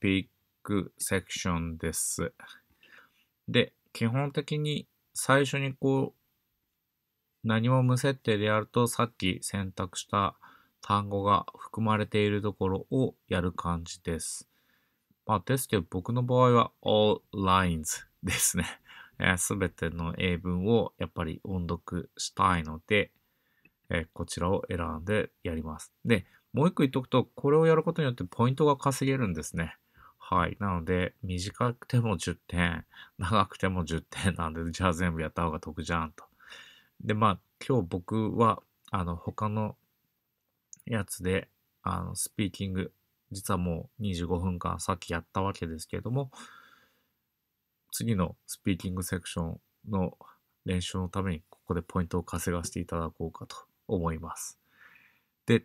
ピックセクションです。で、基本的に最初にこう、何も無設定でやるとさっき選択した単語が含まれているところをやる感じです。まあ、ですけど僕の場合は all lines ですね。す、え、べ、ての英文をやっぱり音読したいので、えこちらを選んでやります。で、もう一個言っとくと、これをやることによってポイントが稼げるんですね。はい。なので、短くても10点、長くても10点なんで、じゃあ全部やった方が得じゃんと。で、まあ、今日僕は、あの、他のやつで、あの、スピーキング、実はもう25分間さっきやったわけですけれども、次のスピーキングセクションの練習のために、ここでポイントを稼がせていただこうかと思います。で、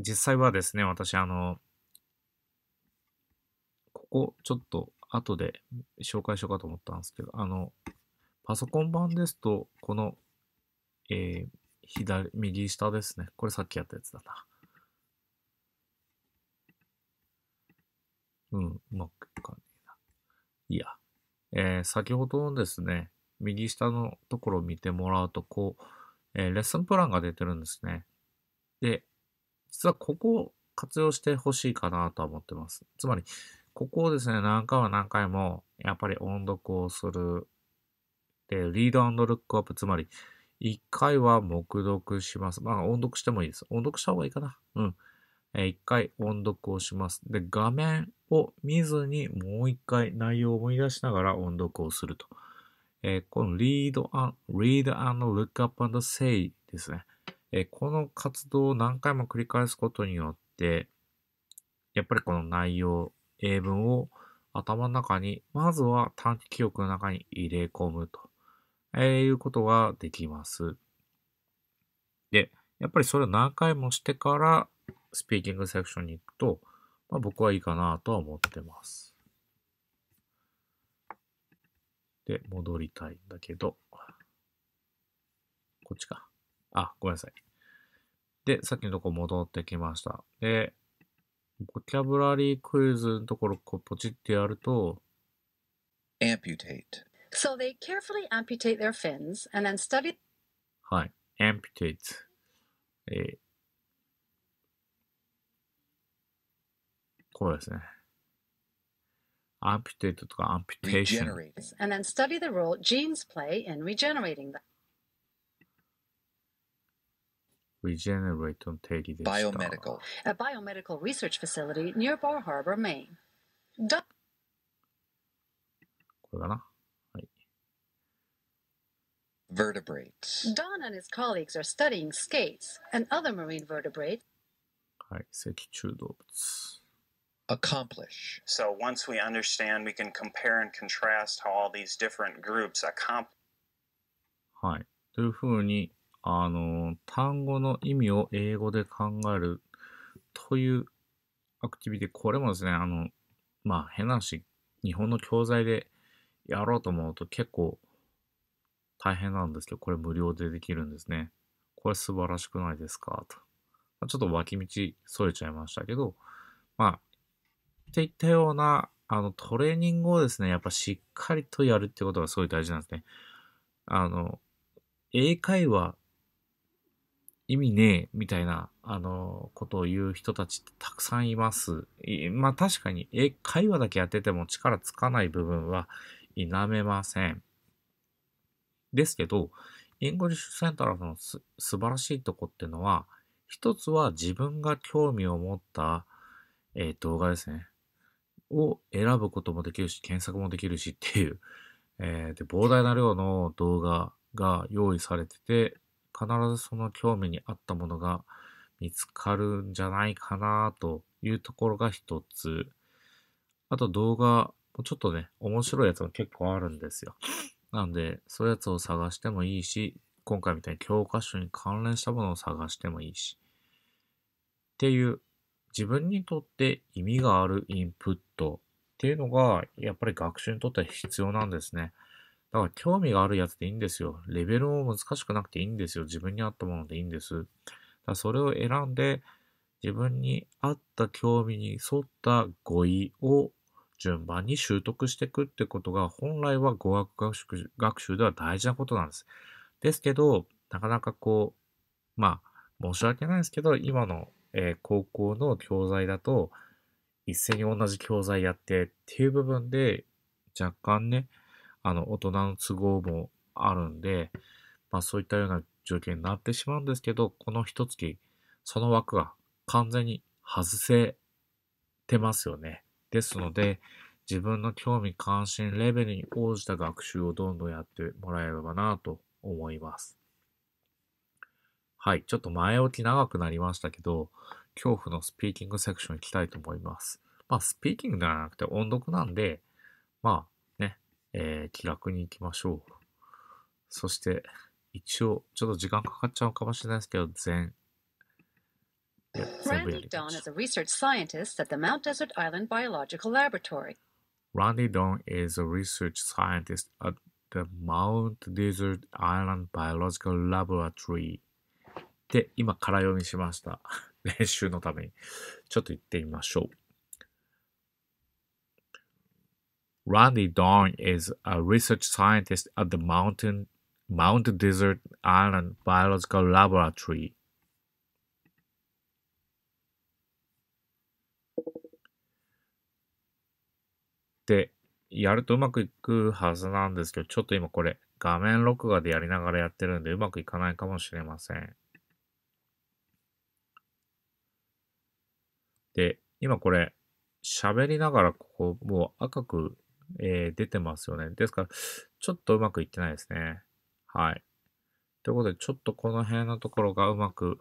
実際はですね、私、あの、ここちょっと後で紹介しようかと思ったんですけど、あの、パソコン版ですと、この、えー、左、右下ですね。これさっきやったやつだな。うん、うまくいかねえな。いや。えー、先ほどのですね、右下のところを見てもらうと、こう、えー、レッスンプランが出てるんですね。で、実はここを活用してほしいかなとは思ってます。つまり、ここをですね、何回も何回も、やっぱり音読をする。で、リードルックアップ、つまり、一回は黙読します。まあ、音読してもいいです。音読した方がいいかな。うん。え一回音読をします。で、画面を見ずにもう一回内容を思い出しながら音読をすると。えー、この read and, read and look up and say ですね。えー、この活動を何回も繰り返すことによって、やっぱりこの内容英文を頭の中に、まずは短期記憶の中に入れ込むと、えー、いうことができます。で、やっぱりそれを何回もしてから、スピーキングセクションに行くと、まあ、僕はいいかなとは思ってます。で、戻りたいんだけど、こっちか。あ、ごめんなさい。で、さっきのとこ戻ってきました。で、ボキャブラリークイズのところこうポチってやると、amputate. So they carefully amputate their fins and then study. はい、amputate。えー、こうですね。amputate とか amputation。regenerate and then study the role genes play in regenerating them. regenerate on Teddy Biomedical. Star. A biomedical research facility near Bar Harbor, Maine. Do- vertebrates. Don and his colleagues are studying skates and other marine vertebrates. Accomplish. So once we understand, we can compare and contrast how all these different groups accomplish. あの、単語の意味を英語で考えるというアクティビティ、これもですね、あの、まあ、変な話、日本の教材でやろうと思うと結構大変なんですけど、これ無料でできるんですね。これ素晴らしくないですかと。ちょっと脇道添れちゃいましたけど、まあ、っていったような、あの、トレーニングをですね、やっぱしっかりとやるってことがすごい大事なんですね。あの、英会話意味ねえ、みたいな、あの、ことを言う人たちってたくさんいます。まあ確かに、え、会話だけやってても力つかない部分は否めません。ですけど、イングリッシュセントラルのす素晴らしいとこってのは、一つは自分が興味を持った、えー、動画ですね。を選ぶこともできるし、検索もできるしっていう、えー、で、膨大な量の動画が用意されてて、必ずその興味に合ったものが見つかるんじゃないかなというところが一つ。あと動画、ちょっとね、面白いやつも結構あるんですよ。なんで、そういうやつを探してもいいし、今回みたいに教科書に関連したものを探してもいいし。っていう、自分にとって意味があるインプットっていうのが、やっぱり学習にとっては必要なんですね。だから興味があるやつでいいんですよ。レベルも難しくなくていいんですよ。自分に合ったものでいいんです。だそれを選んで、自分に合った興味に沿った語彙を順番に習得していくってことが、本来は語学学習学習では大事なことなんです。ですけど、なかなかこう、まあ、申し訳ないですけど、今の、えー、高校の教材だと、一斉に同じ教材やってっていう部分で、若干ね、あの、大人の都合もあるんで、まあそういったような状況になってしまうんですけど、この一月、その枠は完全に外せてますよね。ですので、自分の興味関心レベルに応じた学習をどんどんやってもらえればなと思います。はい。ちょっと前置き長くなりましたけど、恐怖のスピーキングセクション行きたいと思います。まあ、スピーキングではなくて音読なんで、まあ、えー、気楽に行きましょう。そして、一応、ちょっと時間かかっちゃうかもしれないですけど、全 Randy Don is a research scientist at the Mount Desert Island Biological Laboratory. Randy Don is a research scientist at the Mount Desert Island Biological Laboratory. で、今、から読みしました。練習のために。ちょっと行ってみましょう。Randy Dawn is a research scientist at the Mountain, Mount Desert Island Biological Laboratory. で、やるとうまくいくはずなんですけど、ちょっと今これ画面録画でやりながらやってるんでうまくいかないかもしれません。で、今これ喋りながらここもう赤くえー、出てますよね。ですから、ちょっとうまくいってないですね。はい。ということで、ちょっとこの辺のところがうまく、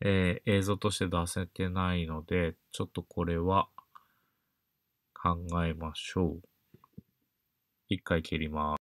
えー、映像として出せてないので、ちょっとこれは考えましょう。一回切ります。